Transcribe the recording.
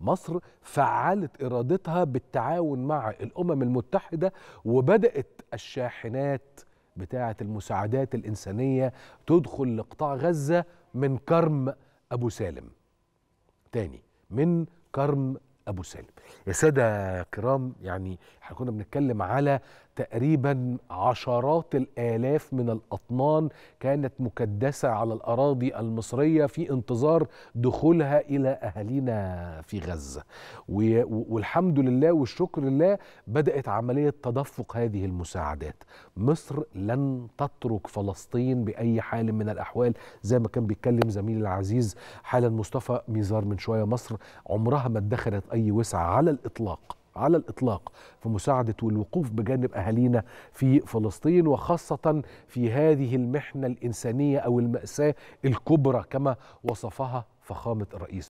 مصر فعلت إرادتها بالتعاون مع الأمم المتحدة وبدأت الشاحنات بتاعة المساعدات الإنسانية تدخل لقطاع غزة من كرم أبو سالم تاني من كرم أبو سالم يا سادة كرام يعني احنا كنا بنتكلم على تقريبا عشرات الآلاف من الأطنان كانت مكدسة على الأراضي المصرية في انتظار دخولها إلى أهالينا في غزة والحمد لله والشكر لله بدأت عملية تدفق هذه المساعدات مصر لن تترك فلسطين بأي حال من الأحوال زي ما كان بيتكلم زميلي العزيز حالا مصطفى ميزار من شوية مصر عمرها ما ادخلت أي وسع على الإطلاق على الإطلاق في مساعدة والوقوف بجانب أهالينا في فلسطين وخاصة في هذه المحنة الإنسانية أو المأساة الكبرى كما وصفها فخامة الرئيس